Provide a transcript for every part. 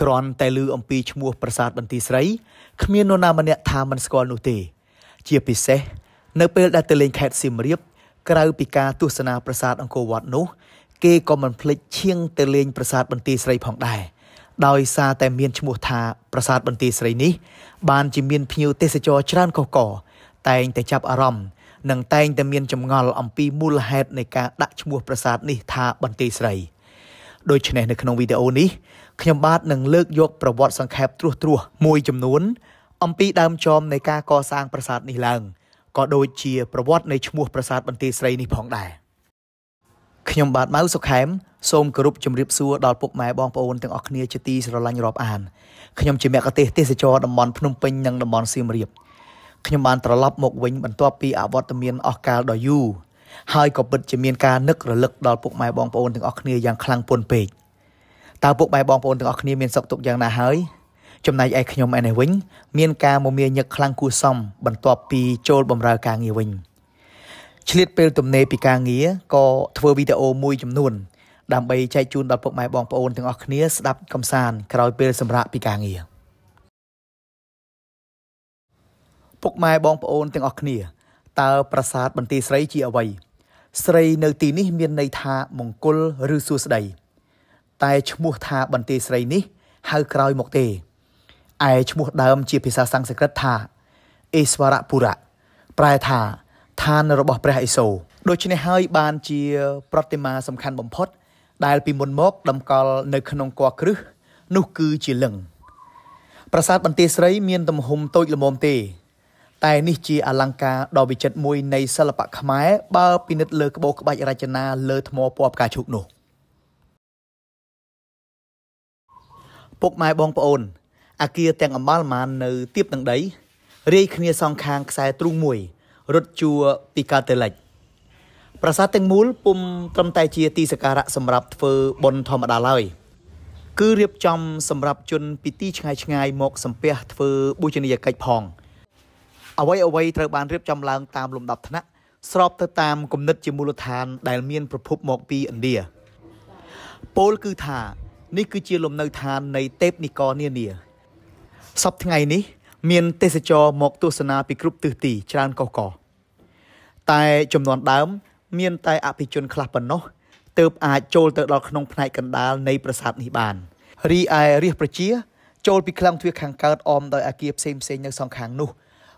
គ្រាន់តែឮអំពីឈ្មោះប្រាសាទបន្ទាយស្រីគ្មាននរណាម្នាក់ថាមិនស្គាល់នោះទេ ជាពិសេស នៅពេលដែលទៅលេងខេត្តសៀមរាបក្រៅពីការទស្សនាប្រាសាទអង្គរវត្តនោះគេក៏មិនភ្លេចឈៀងទៅលេងប្រាសាទបន្ទាយស្រីផងដែរដោយសារតែមានឈ្មោះថាប្រាសាទបន្ទាយស្រីនេះបានជាមានភ្ញៀវទេសចរច្រើនកកកតែងតែចាប់អារម្មណ៍និងតែងតែមានចម្ងល់អំពីមូលហេតុនៃការដាក់ឈ្មោះប្រាសាទនេះថាបន្ទាយស្រី។ដូច្នេះនៅក្នុងវីដេអូនេះខ្ញុំបាទនឹងលើកយកប្រវត្តិសង្ខេបត្រួសត្រាសមួយចំនួនអំពីដើមចមនៃការកសាង ប្រាសាទនេះឡើងក៏ដូចជាប្រវត្តិនៃឈ្មោះប្រាសាទបន្ទាយស្រីនេះផងដែរខ្ញុំបាទម៉ៅសុខែមសូមគោរពជំរាបសួរដល់ពុកម៉ែបងប្អូនទាំងអស់គ្នា ជាទីស្រឡាញ់រាប់អានខ្ញុំជាមគ្គទេសទេសចរតំបន់ភ្នំពេញនិងតំបន់សៀមរាបខ្ញុំបានត្រឡប់ មកវិញ បន្ទាប់ពីអវត្តមានអស់កាលដ៏យូរហើយក៏ពិតជាមានការនឹករលឹកដល់ពុកម៉ែបងប្អូនទាំងអស់គ្នាយ៉ាងខ្លាំងពន់ពេកតើពុកម៉ែបងប្អូនទាំងអស់គ្នាមានសុខទុក្ខយ៉ាងណាហើយចំណែកឯខ្ញុំឯនេះវិញមានការមមាញឹកខ្លាំងគួសមបន្ទាប់ពីចូលបម្រើការងារវិញឆ្លៀតពេលទំនេរពីការងារក៏ធ្វើវីដេអូមួយចំនួន ដើម្បីចែកជូនដល់ពុកម៉ែបងប្អូនទាំងអស់គ្នា ស្ដាប់កំសាន្តក្រោយពេលសម្រាកពីការងារពុកម៉ែបងប្អូនទាំងអស់គ្នាតើប្រាសាទបន្ទាយស្រីជាអ្វីស្រីនៅទីនេះមានន័យថាមង្គលឬសួស្តីតែឈ្មោះថាបន្ទាយស្រីនេះហៅក្រោយមកទេឯឈ្មោះដើមជាភាសាសំស្ក្រឹតថា អេស្វរពុរៈប្រែថាឋានរបស់ព្រះឥសូរដូច្នេះហើយបានជា ប្រតិមាសំខាន់បំផុត ដែលពីមុនមកតម្កល់នៅក្នុងគល់គ្រឹះនោះគឺជាលឹងប្រាសាទបន្ទាយស្រីមានទំហំតូចល្មមទេតែនេះជាអលង្ការដ៏វិចិត្រមួយនៃសិល្បៈខ្មែរបើពិនិត្យលើក្បូរក្បាច់រចនាលើថ្មពណ៌ផ្កាឈូកនោះពុកម៉ែបងប្អូនអាគារ ទាំងអម្បាលម៉ាននៅទៀបនឹងដីរាយគ្នាសងខាងខ្សែទ្រូងមួយរត់ជួរពីកាតេលិច ប្រាសាទទាំងមូលពុំត្រឹមតែជាទីសក្ការៈសម្រាប់ធ្វើបុណ្យធម្មតាឡើយគឺរៀបចំសម្រាប់ជនពីទីឆ្ងាយឆ្ងាយមកសំពះធ្វើបូជនីយកិច្ចផង។អ្វីអ្វីត្រូវបានរៀបចំឡើងតាមលំដាប់ថ្នាក់ស្របទៅតាមគំនិតជាមូលដ្ឋានដែលមានប្រភពមកពីឥណ្ឌាពោលគឺថានេះគឺជាលំនៅឋាននៃទេពនិករនានាសប្តាហ៍ថ្ងៃនេះមានទេសចរមកទស្សនាពីគ្រប់ទិសទីច្រើនកុះកតែចំនួនដើម មានតែអភិជនខ្លះប៉ុណ្ណោះទើបអាចចូលទៅដល់ក្នុងផ្នែកកណ្ដាលនៃប្រាសាទនេះបានរីឯរាជប្រជា ចូលពីខ្លាំងទ្វារខាងកើតអមដោយអាគារផ្សេងៗនៅសងខាងនោះ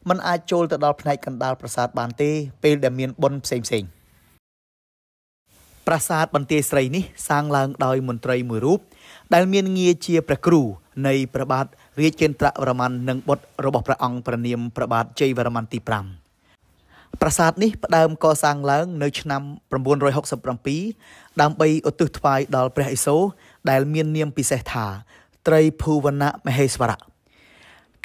มันអាចចូលទៅដល់ផ្នែកកណ្ដាលប្រាសាទបានទេ ពេលដែលមានបុណ្យផ្សេងផ្សេងប្រាសាទបន្ទាយស្រីនេះសាងឡើង ដោយមន្ត្រីមួយរូបដែលមានងារជាព្រះគ្រូ នៃព្រះបាទរាជេន្ទ្រវរ្ម័ននិងបុត្ររបស់ព្រះអង្គព្រះនាមព្រះបាទជ័យវរ្ម័នទី5ប្រាសាទនេះផ្ដើមកសាងឡើង នៅឆ្នាំ967ដើម្បីឧទ្ទិសថ្វាយដល់ព្រះឥសូរដែលមាននាមពិសេសថា ត្រីភូវណៈមហេស្វរៈ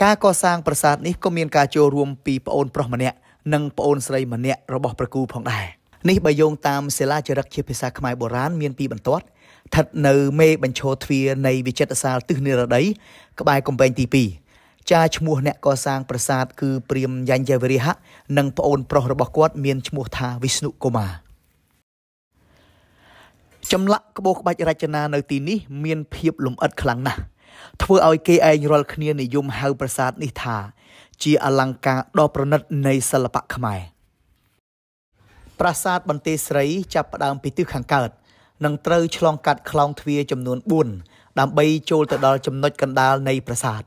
ការកសាងប្រាសាទនេះក៏មានការចូលរួមពីប្អូនប្រុសម្នាក់និងប្អូនស្រីម្នាក់របស់ប្រគូផងដែរនេះបើយោងតាមសិលាចារឹកជាភាសាខ្មែរបុរាណមានពីរបន្ទាត់ស្ថិតនៅមេបញ្ឈរទ្វារនៃវិចិត្រសាលទិសនិរដី ក្បែរកំពែងទី2ចាឈ្មោះអ្នកកសាងប្រាសាទគឺព្រាមយ៉ាញ់យវរិហៈនិងប្អូនប្រុសរបស់គាត់មានឈ្មោះថាវិស្ណុកុមារចម្លាក់ក្បូរក្បាច់រចនានៅទីនេះមានភាពលម្អិតខ្លាំងណាស់ធ្វើឲ្យគេឯងរាល់គ្នានិយមហៅប្រាសាទនេះថា ជាអលង្ការដ៏ប្រណិតនៃសិល្បៈខ្មែរប្រាសាទបន្ទាយស្រីចាប់ផ្ដើមពីទិសខាងកើតនិងត្រូវឆ្លងកាត់ខ្លោងទ្វារចំនួន4ដើម្បីចូលទៅដល់ចំណុចកណ្ដាលនៃប្រាសាទ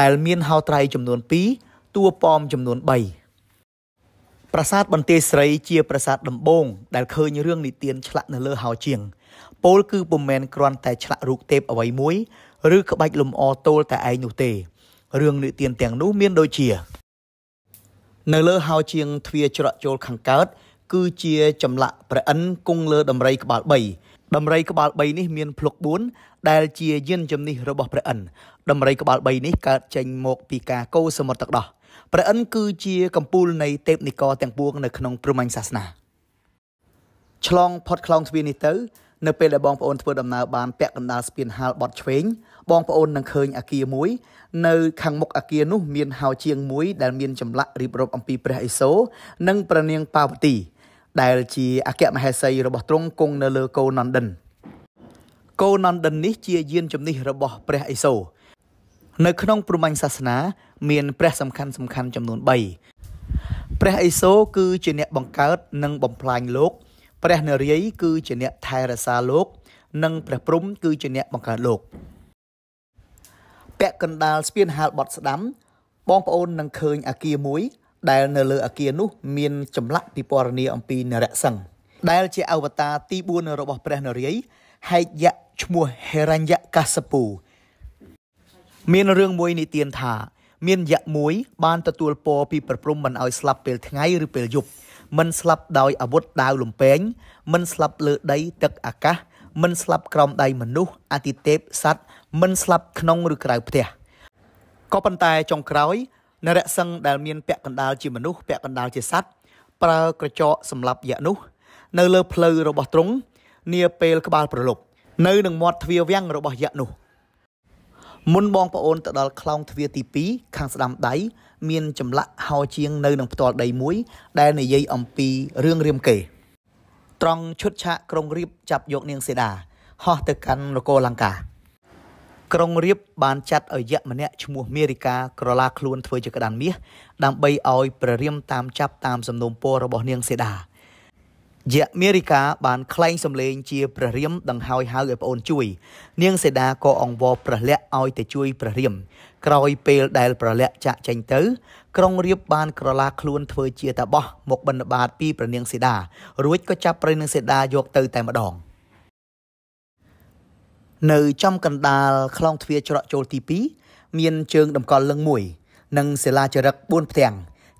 ដែលមានហោត្រៃចំនួន2តួប៉មចំនួន3ប្រាសាទបន្ទាយស្រីជា ប្រាសាទដំបូងដែលឃើញរឿងនិទានឆ្លាក់នៅលើហោជាងពោលគឺពុំមែនគ្រាន់តែឆ្លាក់រូបទេពអ្វីមួយឬក្បាច់លម្អទោលតែឯងនោះទេរឿងនិទាន ទាំងនោះមានដូចជានៅលើហោជាងទ្វារច្រកចូលខាងកើត គឺជាចម្លាក់ព្រះឥន្ទគង់លើដំរីក្បាល3ដំរីក្បាល3នេះមានភ្លុក4ដែលជាយានជំនិះរបស់ព្រះឥន្ទដំរីក្បាល3នេះកើតចេញមក ពីការកូរសមុទ្រទឹកដោះព្រះឥន្ទគឺជាកំពូលនៃទេពនិករទាំងពួងនៅក្នុងព្រហ្មញ្ញសាសនាឆ្លងផុតខ្លោងទ្វារនេះទៅនៅពេលដែលបងប្អូនធ្វើដំណើរបានពាក់កណ្ដាលស្ពានហាលបត់ឆ្វេងបងប្អូននឹងឃើញអាគារមួយនៅខាងមុខអាគារនោះមានហោជាងមួយដែលមានចម្លាក់រៀបរាប់អំពីព្រះឥសូរនិងព្រះនាងបាវទី ដែលជាអគ្គមហេសីរបស់ទ្រង់គង់នៅលើកូនណ្ឌិនកូនណ្ឌិននេះជាយានជំនិះរបស់ព្រះឥសូរនៅក្នុងព្រហ្មញ្ញសាសនាមានព្រះសំខាន់សំខាន់ចំនួន3ព្រះឥសូរគឺជាអ្នកបង្កើតនិងបំផ្លាញលោកព្រះនរាយណ៍គឺជាអ្នកថែរក្សាលោកនិងព្រះព្រំគឺជាអ្នកបង្កើតលោកពាក់កណ្ដាលស្ពានហាលបត់ស្ដាំ បងប្អូននឹងឃើញអាគារមួយ ដែលនៅលើអាគារនោះមានចម្លាក់ពិពណ៌នាអំពីនរសិង្ហដែលជាអវតារទី4របស់ព្រះនរាយណ៍ហែកយៈឈ្មោះហេរញ្ញកសពូ មានរឿងមួយនិទានថាមានយៈមួយបានទទួលពរពីព្រះព្រំមិនឲ្យស្លាប់ពេលថ្ងៃឬពេលយប់មិនស្លាប់ដោយអាវុធដាវលំពេងមិនស្លាប់លើដីទឹកអាកាសមិនស្លាប់ក្រោមដៃមនុស្សអតិទេពសัตว์មិនស្លាប់ក្នុងឬក្រៅផ្ទះក៏ប៉ុន្តែចុងក្រោយនរៈសង្ឃដែលមានពាក់កណ្ដាលជាមនុស្សពាក់កណ្ដាលជាសัตว์ប្រើក្រចកសម្លាប់យៈនោះ នៅលើផ្លូវរបស់ទ្រង់នាពេលក្បាលប្រលប់នៅនឹងមាត់ទ្វារវាំងរបស់យៈនោះមុនបងប្អូនទៅដល់ខ្លោងទ្វារទី2ខាងស្ដាំដៃមានចម្លាក់ហោជាងនៅនឹងផ្ទាល់ដីមួយ ដែលនិយាយអំពីរឿងរាមកេរ្តិ៍ត្រង់ឈុតឆាកក្រុងរៀបចាប់យកនាងសេដាហោះទៅកាន់នគរលង្កា ក្រុងរៀបបានចាត់ឲ្យយក្សម្នាក់ឈ្មោះមេរិកាក្រឡាខ្លួនធ្វើជាក្តានមាសដើម្បីឲ្យព្រះរាមតាមចាប់តាមសំណូមពររបស់នាងសេដាយៈមេរិកាបានខ្លែងសំឡេងជាព្រះរាមដង្ហើយហៅឲ្យប្អូនជួយ នាងសេតាក៏អង្វរព្រះលក្សណ៍ឲ្យទៅជួយព្រះរាម ក្រោយពេលដែលព្រះលក្សណ៍ចាក់ចេញទៅ ក្រុងរាពណ៍បានក្រឡាខ្លួនធ្វើជាតាបោះមកបិណ្ឌបាតពីព្រះនាងសេតារួចក៏ចាប់ព្រះនាងសេតាយកទៅតែម្ដងនៅចំកណ្ដាលខ្លងទ្វារច្រកចូលទី2មានជើងតម្កល់លឹងមួយ និងសិលាចារឹក4ផ្ទាំង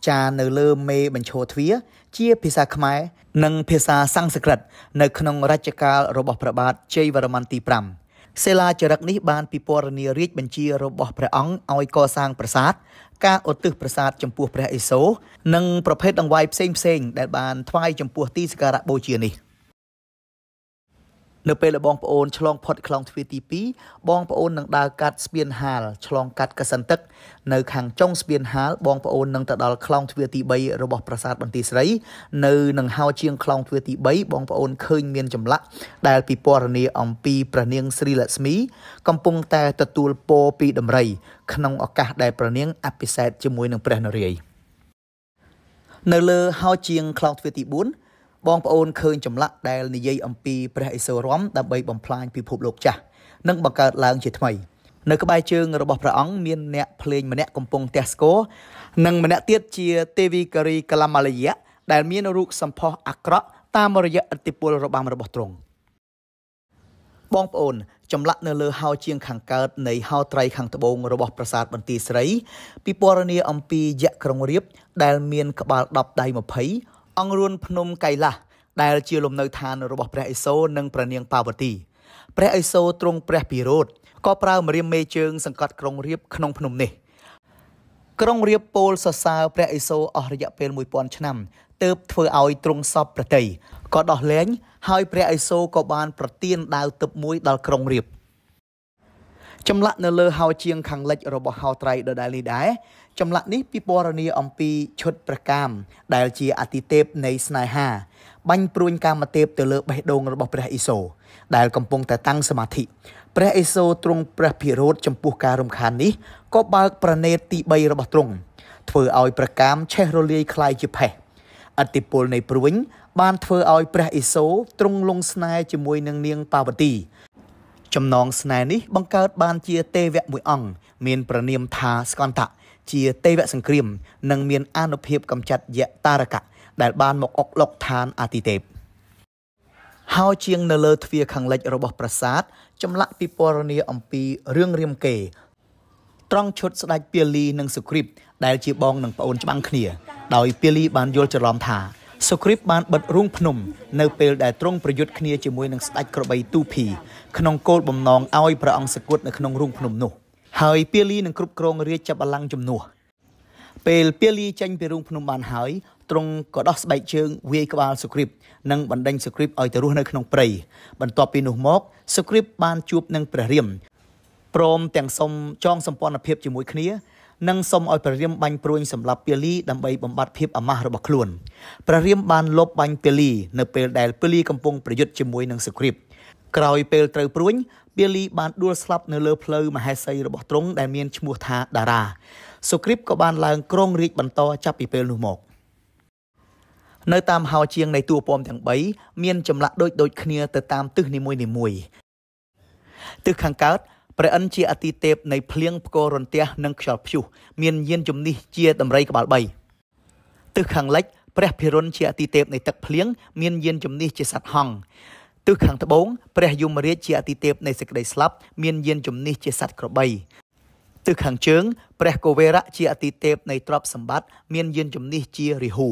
ចារនៅលើមេបញ្ឈរទ្វារជាភាសាខ្មែរនិងភាសាសំស្ក្រឹតនៅ ក្នុងរជ្ជកាលរបស់ព្រះបាទជ័យវរ្ម័នទី5សិលាចារឹកនេះបានពិពណ៌នារាជបញ្ជារបស់ព្រះអង្គឲ្យកសាងប្រាសាទការឧទ្ទិសប្រាសាទចំពោះព្រះឥសូរនិងប្រភេទដង្វាយផ្សេងៗដែលបានថ្វាយចំពោះទីសក្ការៈបូជានេះ។នៅពេលដែលបងប្អូនឆ្លងផុតខ្លងទ្វារទី2បងប្អូននឹងដើរកាត់ស្ពានហាលឆ្លងកាត់កសិនទឹកនៅខាងចុងស្ពានហាលបងប្អូននឹងទៅដល់ខ្លងទ្វារទី3របស់ប្រាសាទបន្ទាយស្រីនៅនឹងហោជាងខ្លងទ្វារទី3បងប្អូនឃើញមានចម្លាក់ដែលពិពណ៌នាអំពីព្រះនាងស្រីលក្ស្មី កំពុងតែទទួលពរពីដំរី ក្នុងឱកាសដែលព្រះនាងអភិសេកជាមួយនឹងព្រះនរាយនៅលើហោជាងខ្លងទ្វារទី4បងប្អូនឃើញចម្លាក់ដែលនិយាយអំពីព្រះឥសូររំដើម្បីបំផ្លាញពិភពលោកចាស់និងបង្កើតឡើងជាថ្មីនៅក្បែរជើងរបស់ព្រះអង្គមានអ្នកភ្លេងម្នាក់កំពុងទះស្គរនិងម្នាក់ទៀតជាទេវីការីកឡាមាលីយ៉ាដែលមានរូបសម្ផស្សអាក្រក់តាមរយៈឥទ្ធិពលរបាំរបស់ទ្រង់បងប្អូនចម្លាក់នៅលើហោជាងខាងកើតនៃហោត្រីខាងត្បូងរបស់ប្រាសាទបន្ទាយស្រីពិពណ៌នាអំពីយៈក្រុងរៀបដែលមានក្បាល10ដៃ20អង្គរួនភ្នំកៃឡាស់ដែលជាលំនៅឋានរបស់ព្រះឥសូរនិងព្រះនាងបាវតីព្រះឥសូរទ្រង់ព្រះពិរោធក៏ប្រើម្រាមមេជើង សង្កត់ក្រុងរៀបក្នុងភ្នំនេះក្រុងរៀបពោលសរសើរព្រះឥសូរអស់រយៈពេល1000ឆ្នាំទើបធ្វើឲ្យទ្រង់សពប្រតិក៏ដោះលែងហើយព្រះឥសូរក៏បាន ប្រទានដាវទឹកមួយដល់ក្រុងរៀបចម្លាក់នៅលើហោជាងខាងលិចរបស់ហោត្រៃដដែលនេះដែរចម្លាក់នេះពិពណ៌នាអំពីឈុតប្រកាមដែលជាអតិទេពនៃស្នេហាបាញ់ព្រួញកាមទេពទៅលើ បេះដូងរបស់ព្រះអេសូ ដែលកំពុងតែតាំងសមាធិព្រះអេសូទ្រង់ព្រះភិរោធចំពោះការរំខាននេះក៏បើក ប្រណេតទី3របស់ទ្រង់ធ្វើឲ្យ ប្រកាមឆេះរលាយคล้ายជាផេះអតិពលនៃព្រួញបានធ្វើឲ្យព្រះអេសូ ទ្រង់លង ស្នេហ៍ជាមួយនឹងនាងបាវទីចំណងស្នេហ៍នេះបង្កើតបានជាទេវៈមួយអង្គមានប្រណាម ថាស្កន្តៈជាទេវសង្គ្រាមនិងមានអានុភាពកម្ចាត់យតារកៈដែល បានមកអុកឡុកឋានអាទិទេពហើយជាងនៅលើទ្វារខាងលិចរបស់ប្រាសាទចម្លាក់ពិពណ៌នាអំពីរឿងរាមកេរ្តិ៍ត្រង់ឈុតស្ដេចពាលីនិងសុគ្រីពដែលជាបងនិងប្អូនច្បាំងគ្នា ដោយពាលីបានយល់ច្រឡំថាសុគ្រីពបានបិទរូងភ្នំនៅពេលដែលទ្រង់ប្រយុទ្ធគ្នាជាមួយនឹងស្ដេចក្របីទូភីក្នុងគោលបំណងឲ្យព្រះអង្គសគត់នៅក្នុងរូងភ្នំនោះ។ហើយពាលីនឹងគ្រប់គ្រងរាជចាប់អលង្គជំនួសពេលពាលីចេញពីរូងភ្នំបានហើយទ្រង់ក៏ដោះស្បែកជើង វាយក្បាលសុគ្រីពនិងបណ្ដេញសុគ្រីពឲ្យទៅរស់នៅក្នុងព្រៃបន្ទាប់ពីនោះមកសុគ្រីពបានជួបនឹងព្រះរាមព្រម ទាំងសុំចងសម្ព័ន្ធភាពជាមួយគ្នា និងសុំឲ្យព្រះរាមបាញ់ព្រួយសម្លាប់ពាលីដើម្បីបំបត្តិភាពអាម៉ាស់របស់ខ្លួនព្រះរាមបានលុបបាញ់ពាលីនៅពេលដែលពាលីកំពុងប្រយុទ្ធជាមួយនឹងសុគ្រីពក្រោយពេលត្រូវព្រួញបៀលីបានដួលស្លាប់នៅលើផ្លូវមហេសីរបស់ទ្រង់ដែលមានឈ្មោះថាដារ៉ាសូគ្រីបក៏បានឡើងគ្រងរាជបន្តចាប់ពីពេលនោះមកនៅតាមហោជាងនៃតួពំទាំង3មានចម្លាក់ដូចដូចគ្នាទៅតាមទិសនីមួយនីមួយទិសខាងកើតព្រះឥន្ទជាអតិទេពនៃភ្លៀងផ្គររន្ទះនិងខ្យល់ព្យុះមានយានជំនិះជាដំរីក្បាល3ទិសខាងលិចព្រះភិរុនជាអតិទេពនៃទឹកភ្លៀងមានយានជំនិះជាសត្វហង្សទិសខាងត្បូងព្រះយមរាជជាអតិទេពនៃសេចក្តីស្លាប់មានយានជំនិះជាសត្វក្របីទិសខាងជើងព្រះកូវេរៈជាអតិទេពនៃទ្រព្យសម្បត្តិមានយានជំនិះជារិហូ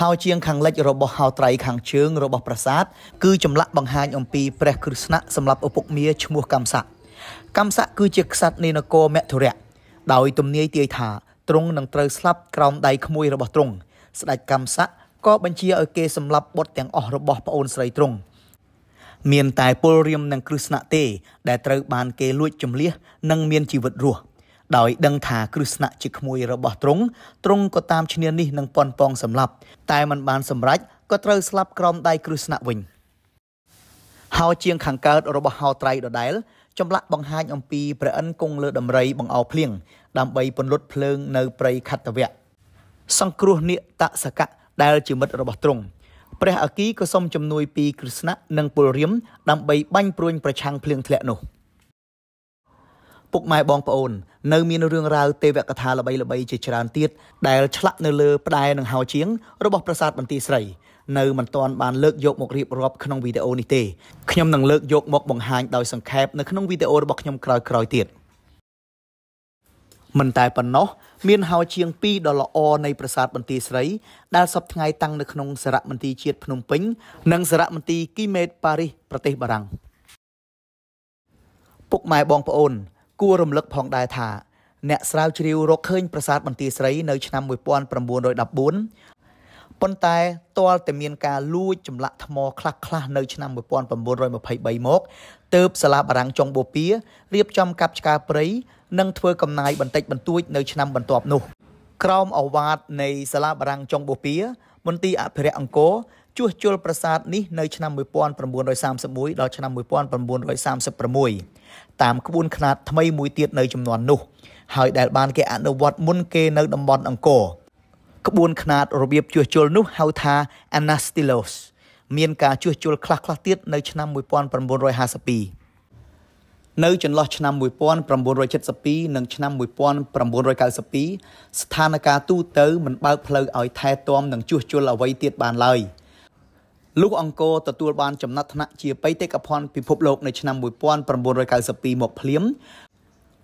ហើយជាងខាងលិចរបស់ហោត្រៃខាងជើងរបស់ប្រាសាទគឺចម្លាក់បង្ហាញអំពីព្រះគ្រឹស្ណសម្រាប់ឪពុកមាឈ្មោះកម្មសៈកម្មសៈគឺជាក្សត្រនៃនគរមធុរៈដោយទំនាយទាយថាទ្រង់នឹងត្រូវស្លាប់ក្រោមដៃក្មួយរបស់ទ្រង់ស្ដេចកម្មសៈក៏បញ្ជាឲ្យគេសម្លាប់បុត្រទាំងអស់របស់ប្អូនស្រីទ្រង់មានតែពលរាមនិងគ្រឹះស្នាក់ទេ ដែលត្រូវបានគេលួចចម្លៀសនិងមានជីវិតរស់ដោយដឹងថាគ្រឹះស្នាក់ជាក្មួយរបស់ទ្រង់ទ្រង់ក៏តាមឈ្នានេះនឹងប៉ុនប៉ងសម្លាប់ តែមិនបានសម្រេចក៏ត្រូវស្លាប់ក្រោមដៃគ្រឹះស្នាក់វិញហោជាងខាងកើតរបស់ហោត្រៃដដែលចម្លាក់បង្ហាញអំពីព្រះអិនគង់លើដំរីបង្អោភ្លៀងដើម្បីពន្លត់ភ្លើងនៅព្រៃខត្តវៈសង្គ្រោះនាគតសកៈដែលជាមិត្តរបស់ទ្រង់ព្រះអគីក៏សុំជំនួយពី គ្រឹស្ណនិង ពលរាមដើម្បីបាញ់ព្រួញប្រឆាំងភ្លៀងធ្លាក់នោះពុកម៉ែបងប្អូននៅមានរឿងរ៉ាវទេវកថាល្បីៗជាច្រើនទៀតដែលឆ្លាក់នៅលើផ្តែរនឹងហោជាង របស់ប្រាសាទបន្ទាយស្រីនៅមិនទាន់បានលើកយកមករៀបរាប់ក្នុងវីដេអូនេះទេខ្ញុំនឹងលើកយកមកបង្ហាញដោយសង្ខេបនៅក្នុងវីដេអូរបស់ខ្ញុំក្រោយៗទៀត។មិនតែប៉ុណ្ណោះមានហោជាង2ដ៏ល្អនៃប្រាសាទបន្ទាយស្រីដែលសពថ្ងៃតាំងនៅក្នុងសារមន្ទីរជាតិភ្នំពេញនិងសារមន្ទីរគីមេតប៉ារីសប្រទេសបារាំងពុកម៉ែបងប្អូនគួររំលឹកផងដែរថា អ្នកស្រាវជ្រាវរកឃើញប្រាសាទបន្ទាយស្រីនៅឆ្នាំ1914ប៉ុន្តែទាល់តែមានការលួចចម្លាក់ថ្មខ្លះៗនៅឆ្នាំ1923មកទើបសាលាបារាំងចុងបូព៌ារៀបចំកាប់ឆ្ការព្រៃនិងធ្វើកំណាយបន្តិចបន្តួចនៅឆ្នាំបន្ទាប់នោះក្រោមអវាទនៃសាលាបារាំងចុងបូព៌ាមន្ទីរអភិរក្សអង្គរជួសជុលប្រាសាទនេះនៅឆ្នាំ1931ដល់ឆ្នាំ1936តាមក្បួន ខ្នាតថ្មីមួយទៀតនៅ ចំនួននោះហើយដែល បានគេអនុវត្តមុនគេនៅ តំបន់អង្គរក្បួន ខ្នាតរបៀបជួសជុលនោះហៅថា Anastilos មាន ការជួសជុលខ្លះៗទៀតនៅឆ្នាំ1952នៅចន្លោះឆ្នាំ1972និងឆ្នាំ1992ស្ថានភាពទូទៅមិនបើកផ្លូវឲ្យថែទាំ និងជួសជុលអ្វីទៀតបានឡើយលោក អង្គរទទួលបានចំណាត់ថ្នាក់ជាបេតិកភណ្ឌពិភពលោក នៅឆ្នាំ1992មកភ្លាម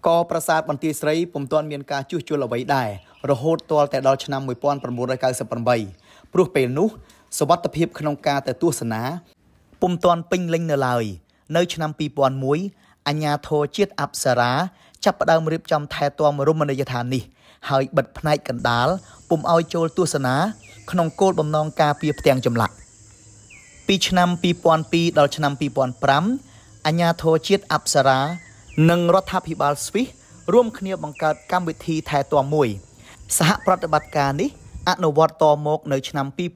ក៏ប្រាសាទបន្ទាយស្រីពុំទាន់មានការជួសជុលអ្វីដែររហូតទាល់តែដល់ឆ្នាំ1998ព្រោះពេលនោះសវត្ថភាពក្នុងការទៅទស្សនាពុំទាន់ពេញលេញនៅឡើយ នៅឆ្នាំ2001អាជ្ញាធរជាតិអប្សរាចាប់ផ្ដើមរៀបចំថែទាំរមណីយដ្ឋាននេះហើយបិទផ្នែកកណ្ដាលពុំឲ្យចូលទស្សនាក្នុងគោលបំណងការពារផ្ទាំងចម្លាក់ពីឆ្នាំ2002ដល់ឆ្នាំ2005អាជ្ញាធរជាតិអប្សរានិងរដ្ឋាភិបាលស្វីសរួមគ្នាបង្កើតកម្មវិធីថែទាំមួយសហប្រតិបត្តិការនេះអនុវត្តតមកនៅឆ្នាំ2007-2008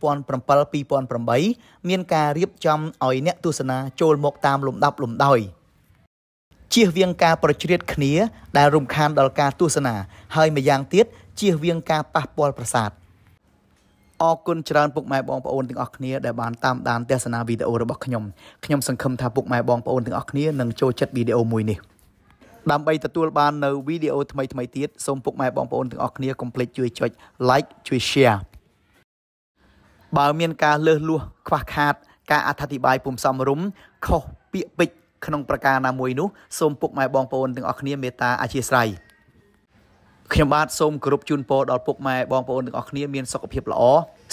មានការរៀបចំឲ្យអ្នកទស្សនាចូលមកតាមលំដាប់លំដោយ។ជៀសវាងការប្រជ្រៀតគ្នាដែលរំខានដល់ការទស្សនាហើយម្យ៉ាងទៀតជៀសវាងការប៉ះពាល់ប្រសាទអរគុណច្រើនពុកម៉ែបងប្អូនទាំងអស់គ្នាដែលបានតាមដានទស្សនាវីដេអូរបស់ខ្ញុំខ្ញុំសង្ឃឹមថាពុកម៉ែបងប្អូនទាំងអស់គ្នានឹងចូលចិត្តវីដេអូមួយនេះដើម្បីទទួលបាននៅវីដេអូថ្មីៗទៀតសូមពុកម៉ែបងប្អូនទាំងអស់គ្នាកុំភ្លេចជួយចុច like ជួយ share បើមានការលើសលួសខ្វះខាតការអត្ថាធិប្បាយពុំសមរម្យខុសពាក្យពេចន៍ក្នុងប្រការណាមួយនោះសូមពុកម៉ែបងប្អូនទាំងអស់គ្នាមេត្តាអធិស្ឋានខ្ញុំបាទសូមគោរពជូនពរដល់ពុកម៉ែបងប្អូនទាំងអស់គ្នាមានសុខភាពល្អ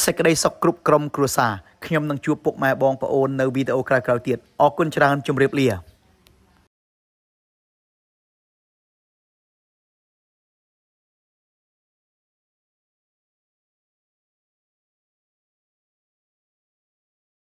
សេចក្តីសុខគ្រប់ក្រុមគ្រួសារខ្ញុំនឹងជួបពុកម៉ែបងប្អូននៅវីដេអូក្រោយៗទៀតអរគុណច្រើនជម្រាបលា